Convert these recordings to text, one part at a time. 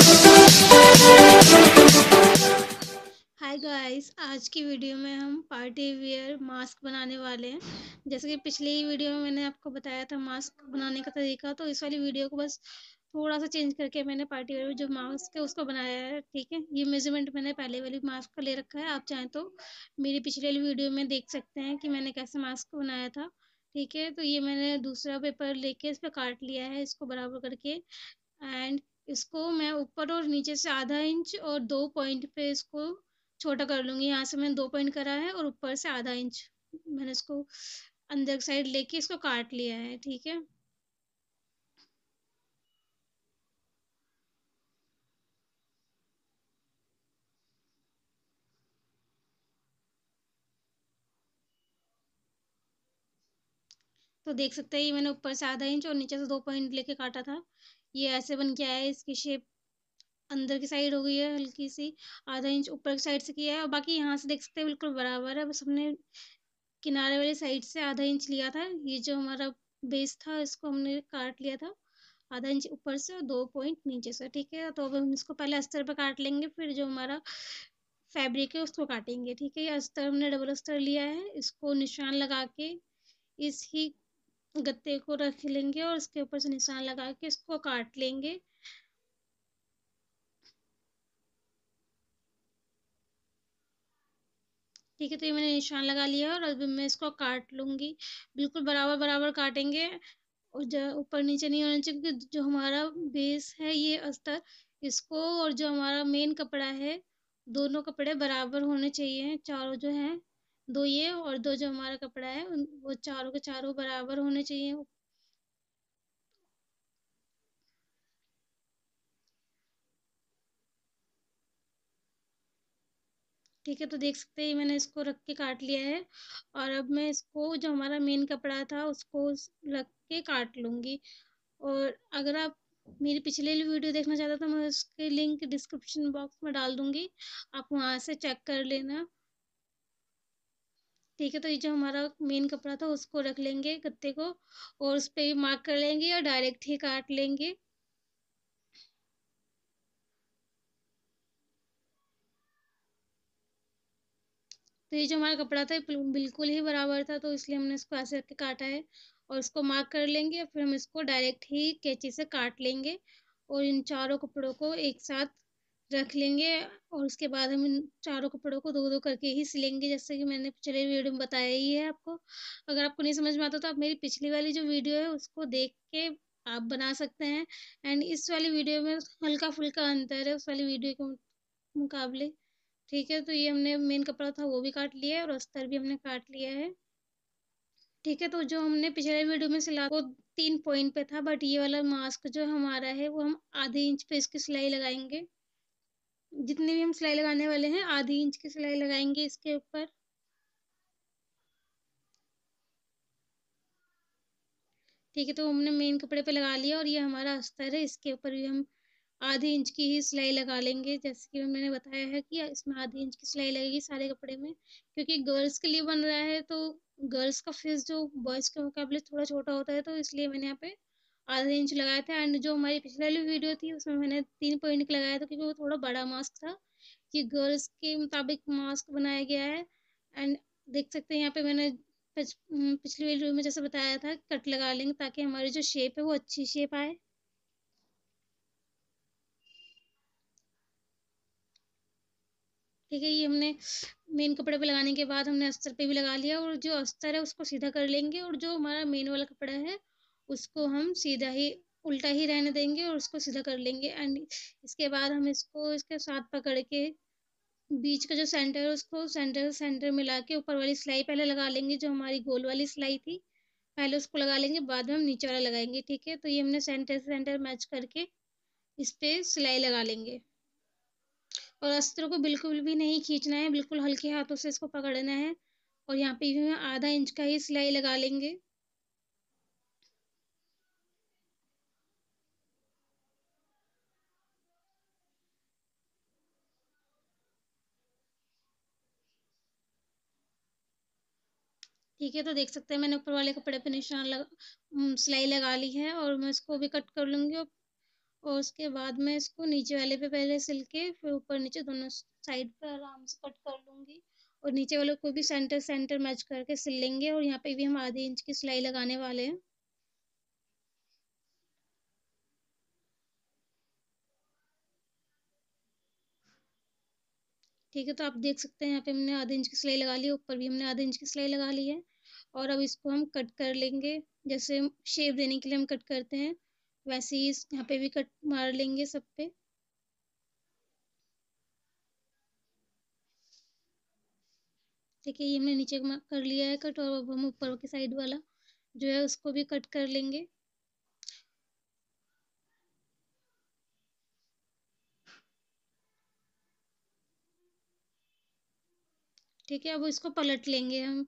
hi guys आज की video में हम पार्टी वियर मास्क बनाने वाले हैं जैसे कि पिछली वीडियो में मैंने आपको बताया था मास्क बनाने का तरीका तो इस वाली वीडियो को बस थोड़ा सा चेंज करके मैंने पार्टी वियर जो मास्क है उसको बनाया है ठीक है ये मेजरमेंट मैंने पहले वाली मास्क का ले रखा है आप चाहें तो मेरी पिछली वाली वीडियो में देख सकते हैं कि मैंने कैसे मास्क बनाया था ठीक है तो ये मैंने दूसरा पेपर लेके इस पर काट लिया है इसको बराबर करके एंड इसको मैं ऊपर और नीचे से आधा इंच और दो पॉइंट पे इसको छोटा कर लूंगी यहाँ से मैंने दो पॉइंट करा है और ऊपर से आधा इंच मैंने इसको अंदर साइड लेके इसको काट लिया है ठीक है तो देख सकते हैं ये मैंने ऊपर से आधा इंच और नीचे से दो पॉइंट लेके काटा था ये ऐसे बन के आया है इसकी शेप अंदर की साइड हो गई है हल्की सी आधा इंच ऊपर की साइड से किया है और बाकी यहाँ से देख सकते हैं बिल्कुल बराबर है बस हमने किनारे वाली साइड से आधा इंच लिया था ये जो हमारा बेस था इसको हमने काट लिया था आधा इंच ऊपर से और दो पॉइंट नीचे से ठीक है तो अब हम इसको पहले अस्तर पर काट लेंगे फिर जो हमारा फैब्रिक है उसको काटेंगे ठीक है ये अस्तर हमने डबल अस्तर लिया है इसको निशान लगा के इस ही गत्ते को रख लेंगे और उसके ऊपर से निशान लगा के इसको काट लेंगे ठीक है तो ये मैंने निशान लगा लिया और अब मैं इसको काट लूंगी बिल्कुल बराबर बराबर काटेंगे और ऊपर नीचे नहीं होना चाहिए क्योंकि जो हमारा बेस है ये अस्तर इसको और जो हमारा मेन कपड़ा है दोनों कपड़े बराबर होने चाहिए चारों जो हैं दो ये और दो जो हमारा कपड़ा है वो चारों के चारों बराबर होने चाहिए ठीक है तो देख सकते हैं मैंने इसको रख के काट लिया है और अब मैं इसको जो हमारा मेन कपड़ा था उसको रख के काट लूंगी और अगर आप मेरी पिछले वीडियो देखना चाहते हो तो मैं उसके लिंक डिस्क्रिप्शन बॉक्स में डाल दूंगी आप वहां से चेक कर लेना ठीक है तो ये जो हमारा मेन कपड़ा था उसको रख लेंगे गत्ते को और उस पर मार्क कर लेंगे या डायरेक्ट ही काट लेंगे तो ये जो हमारा कपड़ा था बिल्कुल ही बराबर था तो इसलिए हमने इसको ऐसे करके काटा है और इसको मार्क कर लेंगे फिर हम इसको डायरेक्ट ही कैंची से काट लेंगे और इन चारों कपड़ों को एक साथ रख लेंगे और उसके बाद हम इन चारों कपड़ों को दो दो करके ही सिलेंगे जैसे कि मैंने पिछले वीडियो में बताया ही है आपको अगर आपको नहीं समझ में आता तो आप मेरी पिछली वाली जो वीडियो है उसको देख के आप बना सकते हैं एंड इस वाली वीडियो में हल्का फुल्का अंतर है उस वाली वीडियो के मुकाबले ठीक है तो ये हमने मेन कपड़ा था वो भी काट लिया है और अस्तर भी हमने काट लिया है ठीक है तो जो हमने पिछले वीडियो में सिला वो तीन पॉइंट पे था बट ये वाला मास्क जो हमारा है वो हम आधे इंच पे इसकी सिलाई लगाएंगे जितने भी हम सिलाई लगाने वाले हैं आधी इंच की सिलाई लगाएंगे इसके ऊपर ठीक है तो हमने मेन कपड़े पे लगा लिया और ये हमारा अस्तर है इसके ऊपर भी हम आधी इंच की ही सिलाई लगा लेंगे जैसे कि मैंने बताया है कि इसमें आधी इंच की सिलाई लगेगी सारे कपड़े में क्योंकि गर्ल्स के लिए बन रहा है तो गर्ल्स का फेस जो बॉयज़ के मुकाबले थोड़ा छोटा होता है तो इसलिए मैंने यहाँ पे आधा इंच लगाया था एंड जो हमारी पिछली वाली वीडियो थी उसमें मैंने तीन पॉइंट लगाया था क्योंकि वो थोड़ा बड़ा मास्क था ये गर्ल्स के मुताबिक मास्क बनाया गया है एंड देख सकते हैं यहाँ पे मैंने हम्म, पिछली वीडियो में जैसे बताया था कट लगा लेंगे ताकि हमारी जो शेप है वो अच्छी शेप आए ठीक है ये हमने मेन कपड़े पे लगाने के बाद हमने अस्तर पे भी लगा लिया और जो अस्तर है उसको सीधा कर लेंगे और जो हमारा मेन वाला कपड़ा है उसको हम सीधा ही उल्टा ही रहने देंगे और उसको सीधा कर लेंगे एंड इसके बाद हम इसको इसके साथ पकड़ के बीच का जो सेंटर है उसको सेंटर सेंटर मिला के ऊपर वाली सिलाई पहले लगा लेंगे जो हमारी गोल वाली सिलाई थी पहले उसको लगा लेंगे बाद में हम नीचे वाला लगाएंगे ठीक है तो ये हमने सेंटर सेंटर मैच करके इस पर सिलाई लगा लेंगे और अस्त्र को बिल्कुल भी नहीं खींचना है बिल्कुल हल्के हाथों से इसको पकड़ना है और यहाँ पे आधा इंच का ही सिलाई लगा लेंगे ठीक है तो देख सकते हैं मैंने ऊपर वाले कपड़े पे निशान लगा सिलाई लगा ली है और मैं इसको भी कट कर लूँगी और, उसके बाद मैं इसको नीचे वाले पे पहले सिल के फिर ऊपर नीचे दोनों साइड पे आराम से कट कर लूँगी और नीचे वाले को भी सेंटर सेंटर मैच करके सिल लेंगे और यहाँ पे भी हम आधे इंच की सिलाई लगाने वाले हैं ठीक है तो आप देख सकते हैं यहाँ पे हमने आधे इंच की सिलाई लगा ली है ऊपर भी हमने आधे इंच की सिलाई लगा ली है और अब इसको हम कट कर लेंगे जैसे शेप देने के लिए हम कट करते हैं वैसे ही यहाँ पे भी कट मार लेंगे सब पे ठीक है ये हमने नीचे कर लिया है कट और अब हम ऊपर की साइड वाला जो है उसको भी कट कर लेंगे ठीक है अब इसको पलट लेंगे हम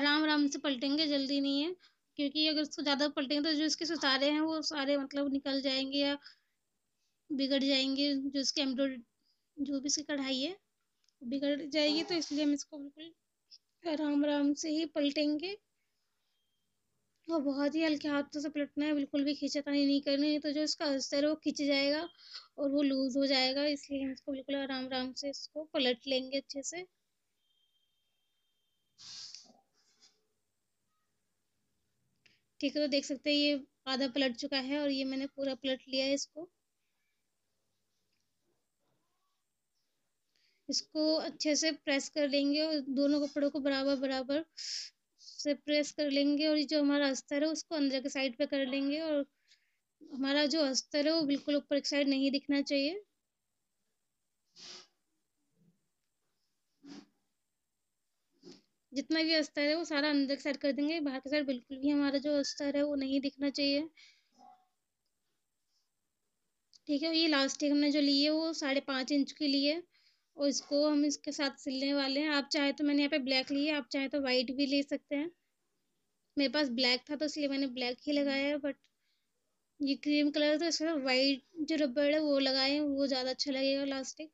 आराम आराम से पलटेंगे जल्दी नहीं है क्योंकि अगर उसको ज़्यादा पलटेंगे तो जो इसके सितारे हैं वो सारे मतलब निकल जाएंगे या बिगड़ जाएंगे जो इसके एम्ब्रॉय जो भी इसकी कढ़ाई है बिगड़ जाएगी तो इसलिए हम इसको बिल्कुल आराम आराम से ही पलटेंगे वो हाँ, बहुत ही हल्के हाथों तो से पलटना है बिल्कुल भी खींचातानी नहीं करनी नहीं तो जो इसका अस्तर है वो खींच जाएगा और वो लूज़ हो जाएगा इसलिए हम इसको बिल्कुल आराम आराम से इसको पलट लेंगे अच्छे से ठीक है तो देख सकते हैं ये आधा पलट चुका है और ये मैंने पूरा पलट लिया है इसको इसको अच्छे से प्रेस कर लेंगे और दोनों कपड़ों को बराबर बराबर से प्रेस कर लेंगे और जो हमारा अस्तर है उसको अंदर के साइड पे कर लेंगे और हमारा जो अस्तर है वो बिल्कुल ऊपर की साइड नहीं दिखना चाहिए जितना भी अस्तर है वो सारा अंदर की साइड कर देंगे बाहर की साइड बिल्कुल भी हमारा जो अस्तर है वो नहीं दिखना चाहिए ठीक है ये लास्टिक हमने जो लिए वो साढ़े पाँच इंच की लिए और इसको हम इसके साथ सिलने वाले हैं आप चाहे तो मैंने यहाँ पे ब्लैक लिए आप चाहे तो वाइट भी ले सकते हैं मेरे पास ब्लैक था तो इसलिए मैंने ब्लैक ही लगाया है बट ये क्रीम कलर है तो वाइट जो रबड़ है वो लगाए वो ज़्यादा अच्छा लगेगा लास्टिक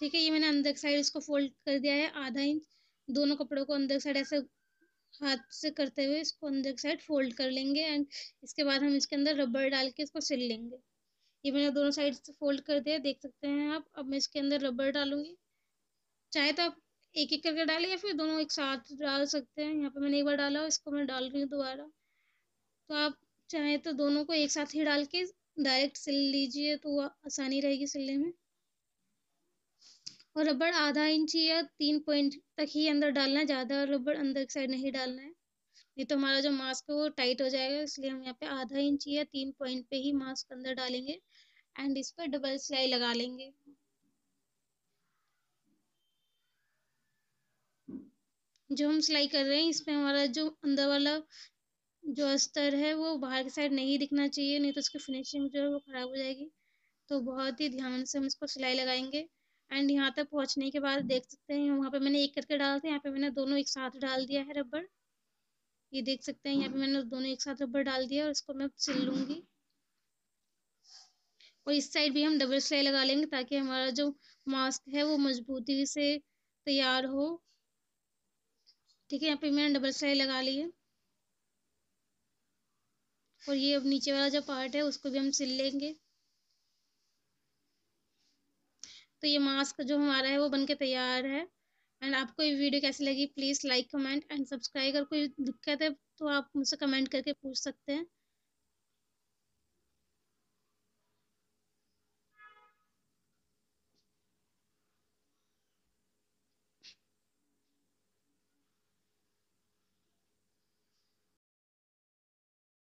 ठीक है ये मैंने अंदर साइड इसको फोल्ड कर दिया है आधा इंच दोनों कपड़ों को अंदर साइड ऐसे हाथ से करते हुए इसको अंदर साइड फोल्ड कर लेंगे एंड इसके बाद हम इसके अंदर रबर डाल के इसको सिल लेंगे ये मैंने दोनों साइड से फोल्ड कर दिया देख सकते हैं आप अब मैं इसके अंदर रबर डालूंगी चाहे तो आप एक एक करके डालें या फिर दोनों एक साथ डाल सकते हैं यहाँ पे मैंने एक बार डाला इसको मैं डाल रही हूँ दोबारा तो आप चाहे तो दोनों को एक साथ ही डाल के डायरेक्ट सिल लीजिए तो आसानी रहेगी सिलने में और रबड़ आधा इंच या तीन पॉइंट तक ही अंदर डालना है ज़्यादा रबड़ अंदर की साइड नहीं डालना है नहीं तो हमारा जो मास्क है वो टाइट हो जाएगा इसलिए हम यहाँ पे आधा इंच या तीन पॉइंट पे ही मास्क अंदर डालेंगे एंड इस पर डबल सिलाई लगा लेंगे जो हम सिलाई कर रहे हैं इसमें हमारा जो अंदर वाला जो अस्तर है वो बाहर की साइड नहीं दिखना चाहिए नहीं तो उसकी फिनिशिंग जो है वो ख़राब हो जाएगी तो बहुत ही ध्यान से हम इसको सिलाई लगाएंगे एंड यहाँ तक पहुँचने के बाद देख सकते हैं वहाँ पे मैंने एक करके डाल दिया यहाँ पे मैंने दोनों एक साथ डाल दिया है रबड़ ये देख सकते हैं यहाँ पे मैंने दोनों एक साथ रबड़ डाल दिया और इसको मैं सिल लूँगी और इस साइड भी हम डबल सिलाई लगा लेंगे ताकि हमारा जो मास्क है वो मजबूती से तैयार हो ठीक है यहाँ पे मैंने डबल सिलाई लगा ली है और ये अब नीचे वाला जो पार्ट है उसको भी हम सिल लेंगे तो ये मास्क जो हमारा है वो बन के तैयार है एंड आपको ये वीडियो कैसी लगी please like comment and subscribe अगर कोई दिक्कत है तो आप मुझसे कमेंट करके पूछ सकते हैं